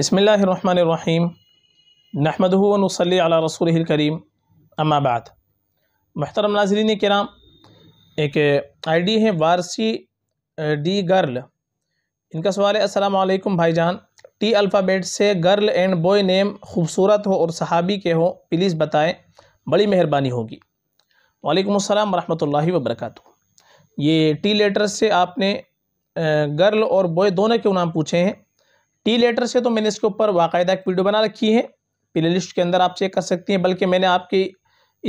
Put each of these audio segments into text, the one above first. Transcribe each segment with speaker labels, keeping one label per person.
Speaker 1: बसमीम अला रसूल करीम अम्माबाद महतरम नाजरीन के नाम एक आईडी uh, है वारसी डी गर्ल इनका सवाल है अस्सलाम वालेकुम भाईजान टी अल्फ़ाबेट से गर्ल एंड बॉय नेम खूबसूरत हो और सहाबी के हो प्लीज़ बताएं बड़ी मेहरबानी होगी वालेकुम अस्सलाम वरहमतुल्लाहि वबरकत ये टी लेटर से आपने गर्ल uh, और बॉय दोनों के नाम पूछे हैं टी लेटर से तो मैंने इसके ऊपर बाकायदा एक वीडियो बना रखी है प्ले लिस्ट के अंदर आप चेक कर सकती हैं बल्कि मैंने आपकी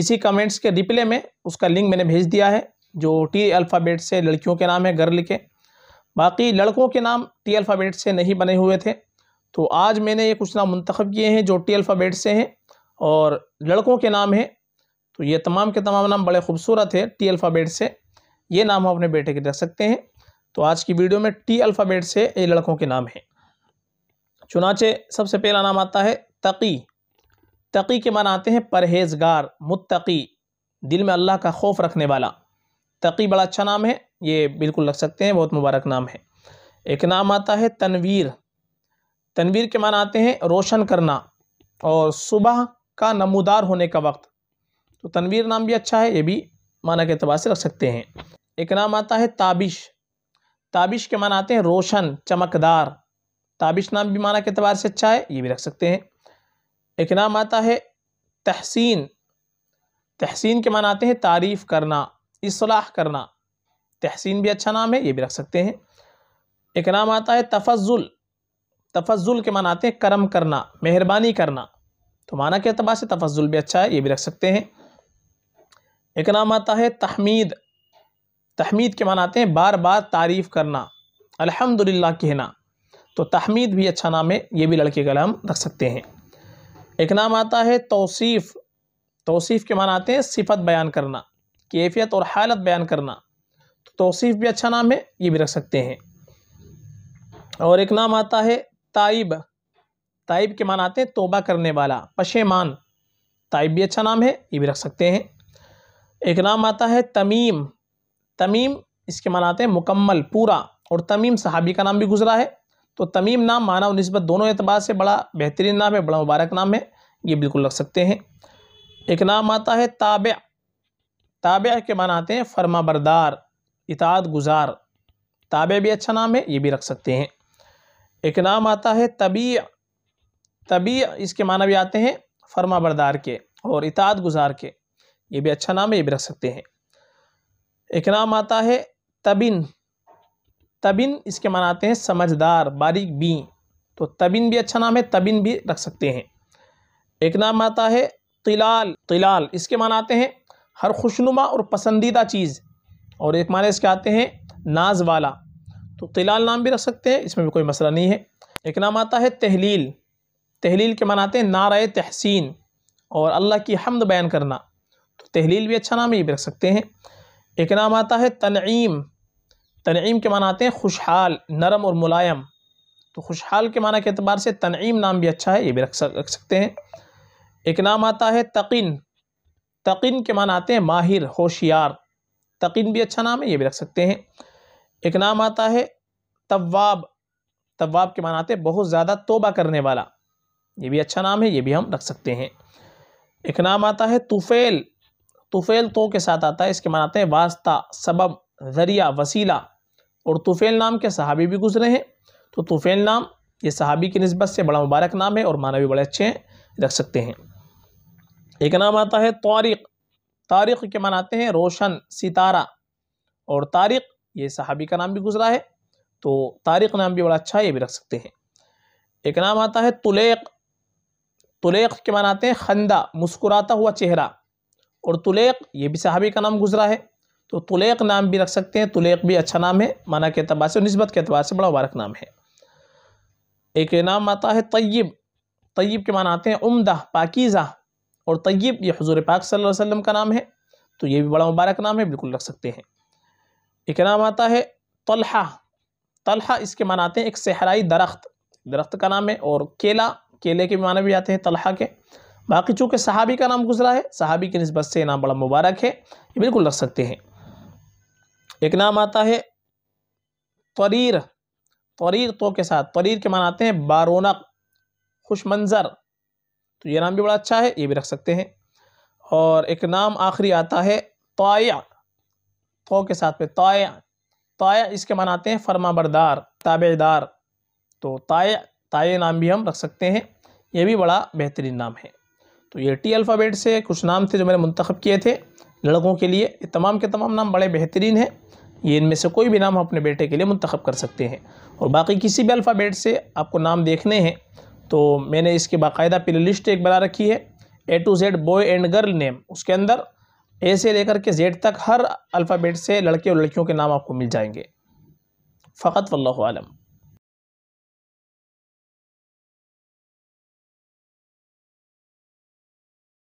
Speaker 1: इसी कमेंट्स के रिप्ले में उसका लिंक मैंने भेज दिया है जो टी अल्फ़ाबेट से लड़कियों के नाम है गर्ल के बाकी लड़कों के नाम टी अल्फ़ाबेट से नहीं बने हुए थे तो आज मैंने ये कुछ नाम मंतखब किए हैं जो टी अल्फ़ाबेट से हैं और लड़कों के नाम हैं तो ये तमाम के तमाम नाम बड़े खूबसूरत है टी अल्फ़ाबेट से ये नाम हम अपने बेटे के रख सकते हैं तो आज की वीडियो में टी अल्फ़ाबेट से ये लड़कों के नाम हैं चुनाचे सबसे पहला नाम आता है तकी तकी के मान आते हैं परहेजगार मुतकी दिल में अल्लाह का खौफ रखने वाला तकी बड़ा अच्छा नाम है ये बिल्कुल रख सकते हैं बहुत मुबारक नाम है एक नाम आता है तनवीर तनवीर के मान आते हैं रोशन करना और सुबह का नमोदार होने का वक्त तो तनवीर नाम भी अच्छा है ये भी माना के अतबार से रख सकते हैं एक नाम आता है ताबिश ताबिश के मान आते हैं रोशन चमकदार ताबिश नाम भी माना के अतबार से अच्छा है ये भी रख सकते हैं एक नाम आता है तहसीन तहसीन के माना आते हैं तारीफ़ करना इसलाह करना तहसीन भी अच्छा नाम है ये भी रख सकते हैं एक नाम आता है तफजुल तफजुल के माना आते हैं करम करना मेहरबानी करना तो माना के अतबार से तफजुल भी अच्छा है ये भी रख सकते हैं एक नाम आता है तहमीद तहमीद के माना आते हैं बार बार तारीफ़ करना अल्हम्दुलिल्लाह कहना तो तहमीद भी अच्छा नाम है ये भी लड़के का नाम रख सकते हैं एक नाम आता है तोसीफ़ तोसीफ़ के मान आते हैं सिफत बयान करना कैफियत और हालत बयान करना तो तोसीफ़ भी अच्छा नाम है ये भी रख सकते हैं और एक नाम आता है ताइब ताइब के मान आते हैं तोबा करने वाला पशेमान ताइब भी अच्छा नाम है ये भी रख सकते हैं एक नाम आता है तमीम तमीम इसके मान आते हैं मुकम्मल पूरा और तमीम साहबी का नाम भी गुजरा है तो तमीम नाम मानव नस्बत दोनों एतबार से बड़ा बेहतरीन नाम है बड़ा मुबारक नाम है ये बिल्कुल रख सकते हैं एक नाम आता है ताब ताब के मान आते हैं फर्मा बरदार इताद गुजार ताब भी अच्छा नाम है ये भी रख सकते हैं एक नाम आता है तबी तबी इसके माना भी आते हैं फर्मा बरदार के और इताद गुजार के ये भी अच्छा नाम है ये भी रख सकते हैं एक नाम आता है तबिन तबिन इसके मनाते हैं समझदार बारीक बी तो तबिन भी अच्छा नाम है तबिन भी रख सकते हैं एक नाम आता है तिलाल तिलाल इसके मनाते हैं हर खुशनुमा और पसंदीदा चीज़ और एक माने इसके आते हैं नाज वाला तो तिलाल नाम भी रख सकते हैं इसमें भी कोई मसला नहीं है एक नाम आता है तहलील तहलील के मनाते हैं नाराय तहसीन और अल्लाह की हमद बयान करना तो तहलील भी अच्छा नाम ये भी रख सकते हैं एक नाम आता है तनईम तनईम के माना आते हैं खुशहाल नरम और मुलायम तो खुशहाल के माना के अतबार से तनईम नाम भी अच्छा है ये भी रख रख सकते हैं एक नाम आता है तकिन तकिन के माना आते हैं माहिर होशियार तकिन भी अच्छा नाम है ये भी रख सकते हैं एक नाम आता है तवाब तवाब के माना आते हैं बहुत ज़्यादा तोबा करने वाला ये भी अच्छा नाम है ये भी हम रख सकते हैं एक नाम आता है तुफ़ेल तुफ़ेल तो के साथ आता है इसके मानाते हैं वास्ता सबब ज़रिया वसीला और तुफ़ैल नाम के सहाबी भी गुजरे हैं तो तुफ़ैल नाम ये सहाबी की नस्बत से बड़ा मुबारक नाम है और माना भी बड़े अच्छे हैं रख सकते हैं एक नाम आता है तारिक तारिक के माना आते हैं रोशन सितारा और तारिक ये सहाबी का नाम भी गुजरा है तो तारिक नाम भी बड़ा अच्छा है ये भी रख सकते हैं एक नाम आता है तुलेक तुलेक के माना आते हैं खंदा मुस्कुराता हुआ चेहरा और तुलेक ये भी सहाबी का नाम गुजरा है तो तुलेक नाम भी रख सकते हैं तुलेक भी अच्छा नाम है माना के अतबार से नस्बत के अतबार से बड़ा मुबारक नाम है एक नाम आता है तय्यब तय्यब के माना आते हैं उमदा पाकिज़ा और तय्यब ये हजूर पाक सल्लल्लाहु अलैहि वसल्लम का नाम है तो ये भी बड़ा मुबारक नाम है बिल्कुल रख सकते हैं एक नाम आता है तलहा तलहा इसके माना आते हैं एक सहराई दरख्त दरख्त का नाम है और केला केले के माना भी आते हैं तलहा के बाकी चूँकि सहाबी का नाम गुजरा है सहाबी की नस्बत से नाम बड़ा मुबारक है ये बिल्कुल रख सकते हैं एक नाम आता है तरीर तरीर तो के साथ तरीर के मान आते हैं बारोनक खुश मंज़र तो ये नाम भी बड़ा अच्छा है ये भी रख सकते हैं और एक नाम आखिरी आता है तोया तो के साथ पे तोया ताया इसके मान आते हैं फर्मा बरदार ताबेदार तो ताया ताय नाम भी हम रख सकते हैं ये भी बड़ा बेहतरीन नाम है तो ये टी अल्फ़ाबेट से कुछ नाम थे जो मैंने मंतखब किए थे लड़कों के लिए तमाम के तमाम नाम बड़े बेहतरीन हैं ये इनमें से कोई भी नाम अपने बेटे के लिए मंतखब कर सकते हैं और बाकी किसी भी अल्फ़ाबेट से आपको नाम देखने हैं तो मैंने इसके बाकायदा प्ले लिस्ट एक बना रखी है A to Z boy and girl name उसके अंदर ए से लेकर के जेड तक हर अल्फ़ाबेट से लड़के और लड़कियों के नाम आपको मिल जाएंगे फ़कत वल्लम